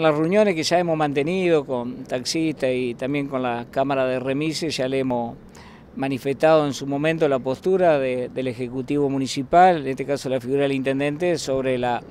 Las reuniones que ya hemos mantenido con taxistas y también con la Cámara de Remises, ya le hemos manifestado en su momento la postura del Ejecutivo Municipal, en este caso la figura del Intendente, sobre la,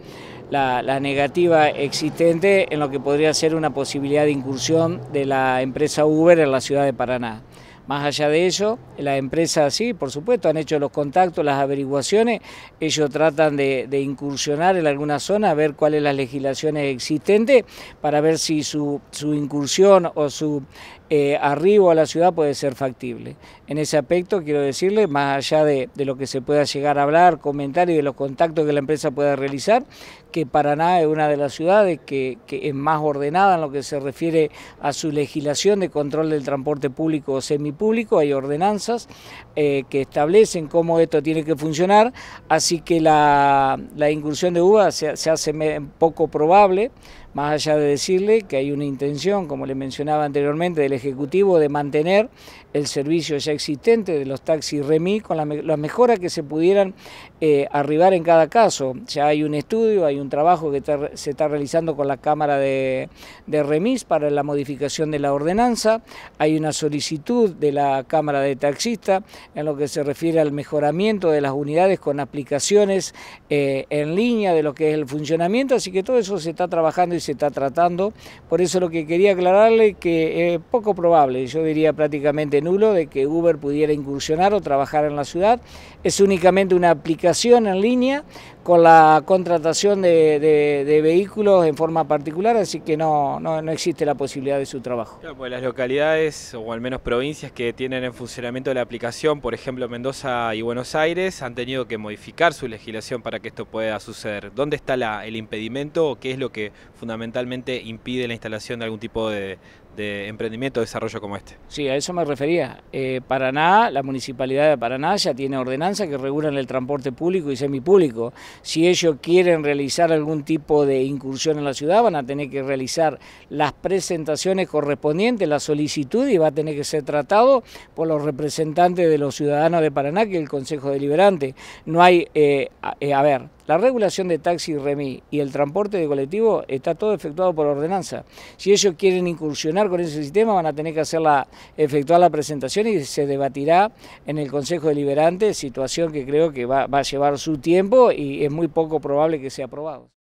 negativa existente en lo que podría ser una posibilidad de incursión de la empresa Uber en la ciudad de Paraná. Más allá de ello, la empresa sí, por supuesto, han hecho los contactos, las averiguaciones, ellos tratan de, incursionar en alguna zona, a ver cuáles las legislaciones existentes, para ver si su, incursión o su eh, arribo a la ciudad puede ser factible. En ese aspecto, quiero decirle, más allá de lo que se pueda llegar a hablar, comentar y de los contactos que la empresa pueda realizar, que Paraná es una de las ciudades que, es más ordenada en lo que se refiere a su legislación de control del transporte público o semipúblico. Hay ordenanzas eh, que establecen cómo esto tiene que funcionar, así que la, incursión de UBA se hace poco probable más allá de decirle que hay una intención, como le mencionaba anteriormente, del Ejecutivo de mantener el servicio ya existente de los taxis Remi con las mejoras que se pudieran eh, arribar en cada caso. Ya hay un estudio, hay un trabajo que se está realizando con la Cámara de, de Remis para la modificación de la ordenanza, hay una solicitud de la Cámara de Taxistas en lo que se refiere al mejoramiento de las unidades con aplicaciones eh, en línea de lo que es el funcionamiento, así que todo eso se está trabajando se está tratando. Por eso lo que quería aclararle que es poco probable, yo diría prácticamente nulo, de que Uber pudiera incursionar o trabajar en la ciudad. Es únicamente una aplicación en línea con la contratación de, vehículos en forma particular, así que no, no, existe la posibilidad de su trabajo. Pues las localidades, o al menos provincias que tienen en funcionamiento la aplicación, por ejemplo Mendoza y Buenos Aires, han tenido que modificar su legislación para que esto pueda suceder. ¿Dónde está el impedimento o qué es lo que fundamentalmente impide la instalación de algún tipo de, de emprendimiento, desarrollo como este. Sí, a eso me refería. Eh, Paraná, la municipalidad de Paraná ya tiene ordenanza que regulan el transporte público y semipúblico. Si ellos quieren realizar algún tipo de incursión en la ciudad, van a tener que realizar las presentaciones correspondientes, la solicitud y va a tener que ser tratado por los representantes de los ciudadanos de Paraná, que es el Consejo Deliberante. No hay, eh, eh, a, ver, la regulación de taxi y remi y el transporte de colectivo está todo efectuado por ordenanza. Si ellos quieren incursionar, con ese sistema van a tener que hacer la, efectuar la presentación y se debatirá en el Consejo Deliberante, situación que creo que va a llevar su tiempo y es muy poco probable que sea aprobado.